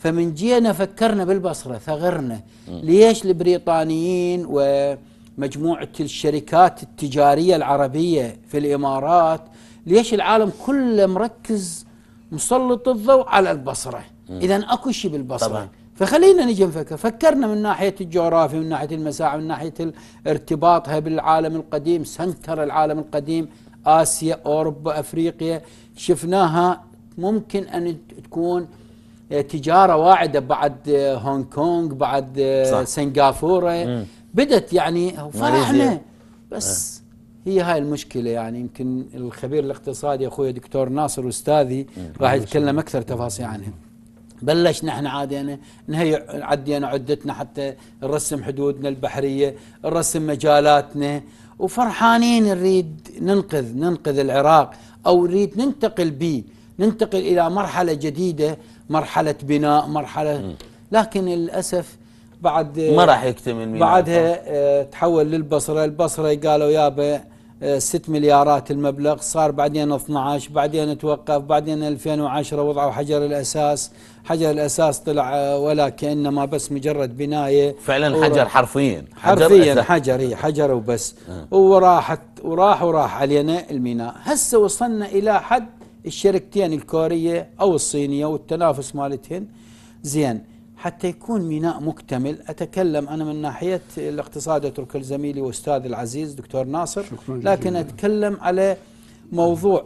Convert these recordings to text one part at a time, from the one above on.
فمن جينا فكرنا بالبصرة ثغرنا ليش البريطانيين ومجموعة الشركات التجارية العربية في الإمارات ليش العالم كله مركز مسلط الضوء على البصرة إذا أكو شيء بالبصرة طبعا. فخلينا نجي نفكر فكرنا من ناحية الجغرافيا من ناحية المساحة من ناحية ارتباطها بالعالم القديم سنتر العالم القديم آسيا أوروبا أفريقيا شفناها ممكن أن تكون تجاره واعده بعد آه، هونغ كونغ بعد آه، سنغافوره بدت يعني فرحنا آه. بس هي هاي المشكله يعني يمكن الخبير الاقتصادي اخوي دكتور ناصر استاذي راح يتكلم اكثر تفاصيل عنها بلشنا احنا عادينا يعني. نهي عدينا عدتنا حتى نرسم حدودنا البحريه نرسم مجالاتنا وفرحانين نريد ننقذ ننقذ العراق او نريد ننتقل به ننتقل الى مرحله جديده مرحله بناء مرحله لكن للاسف بعد ما راح يكتمل بعدها آه، تحول للبصره البصره قالوا يابا آه، 6 مليارات المبلغ صار بعدين 12 بعدين توقف بعدين 2010 وضعوا حجر الاساس حجر الاساس طلع آه، ولا كانما بس مجرد بنايه فعلا حجر حرفيا حجر حرفيا حجر هي حجر وبس وراحت وراح وراح علينا الميناء هسه وصلنا الى حد الشركتين الكورية أو الصينية والتنافس مالتهن زين حتى يكون ميناء مكتمل أتكلم أنا من ناحية الاقتصاد أترك زميلي وأستاذ العزيز دكتور ناصر لكن أتكلم على موضوع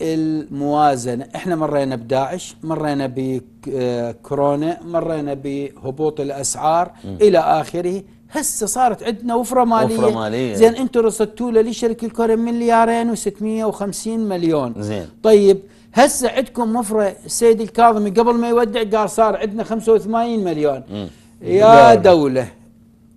الموازنة احنا مرينا بداعش مرينا بكورونا آه، مرينا بهبوط الأسعار م. إلى آخره هسه صارت عندنا وفره ماليه وفره ماليه زين انتم رصدتوا له لشركه الكوري مليارين و650 مليون زين طيب هسه عندكم وفره السيد الكاظمي قبل ما يودع قال صار عندنا 85 مليون م. يا دوله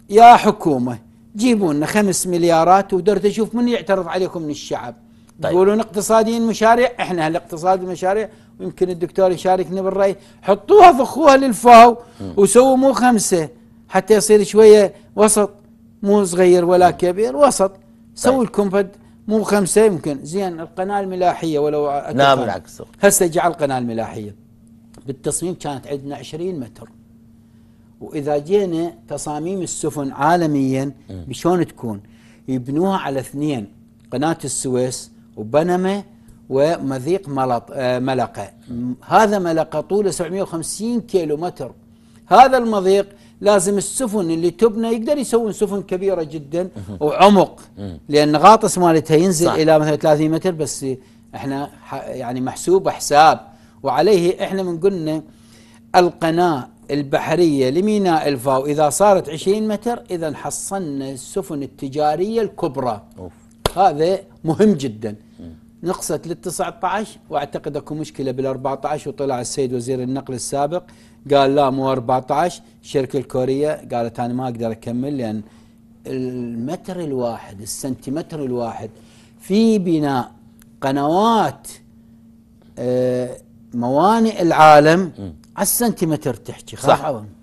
يا حكومه جيبوا لنا 5 مليارات ودرت اشوف من يعترض عليكم من الشعب طيب. يقولون اقتصاديين مشاريع احنا الاقتصاد المشاريع ويمكن الدكتور يشاركني بالراي حطوها ضخوها للفاو وسووا مو خمسه حتى يصير شوية وسط مو صغير ولا كبير وسط سوي طيب. لكم فد مو خمسة يمكن زين القناة الملاحية ولو لا بالعكس هسه جعل القناة الملاحية بالتصميم كانت عندنا 20 متر واذا جينا تصاميم السفن عالميا بشون تكون؟ يبنوها على اثنين قناه السويس وبنما ومضيق ملط آه، ملقه هذا ملقه طوله 750 كيلو متر هذا المضيق لازم السفن اللي تبنى يقدر يسوون سفن كبيره جدا وعمق لان غاطس مالتها ينزل صح. الى مثلا 30 متر بس احنا يعني محسوب حساب وعليه احنا من قلنا القناه البحريه لميناء الفاو اذا صارت 20 متر اذا حصلنا السفن التجاريه الكبرى أوف. هذا مهم جدا نقصت لل 19 واعتقد اكو مشكله بال 14 وطلع السيد وزير النقل السابق قال لا مو 14 الشركه الكوريه قالت انا ما اقدر اكمل لان المتر الواحد السنتيمتر الواحد في بناء قنوات آه، موانئ العالم على السنتيمتر تحكي صح